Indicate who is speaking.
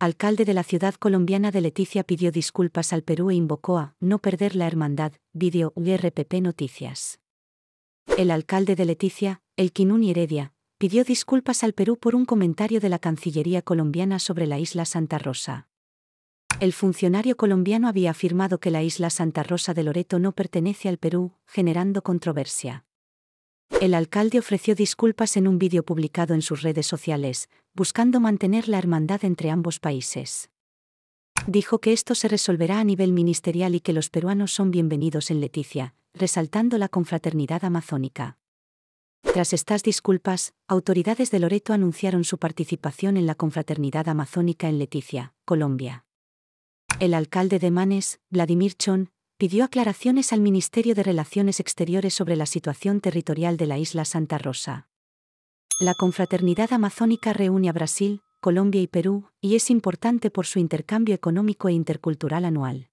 Speaker 1: alcalde de la ciudad colombiana de Leticia pidió disculpas al Perú e invocó a no perder la hermandad, vídeo URPP Noticias. El alcalde de Leticia, el Quinuni Heredia, pidió disculpas al Perú por un comentario de la Cancillería colombiana sobre la isla Santa Rosa. El funcionario colombiano había afirmado que la isla Santa Rosa de Loreto no pertenece al Perú, generando controversia. El alcalde ofreció disculpas en un vídeo publicado en sus redes sociales, buscando mantener la hermandad entre ambos países. Dijo que esto se resolverá a nivel ministerial y que los peruanos son bienvenidos en Leticia, resaltando la confraternidad amazónica. Tras estas disculpas, autoridades de Loreto anunciaron su participación en la confraternidad amazónica en Leticia, Colombia. El alcalde de Manes, Vladimir Chon, pidió aclaraciones al Ministerio de Relaciones Exteriores sobre la situación territorial de la isla Santa Rosa. La confraternidad amazónica reúne a Brasil, Colombia y Perú, y es importante por su intercambio económico e intercultural anual.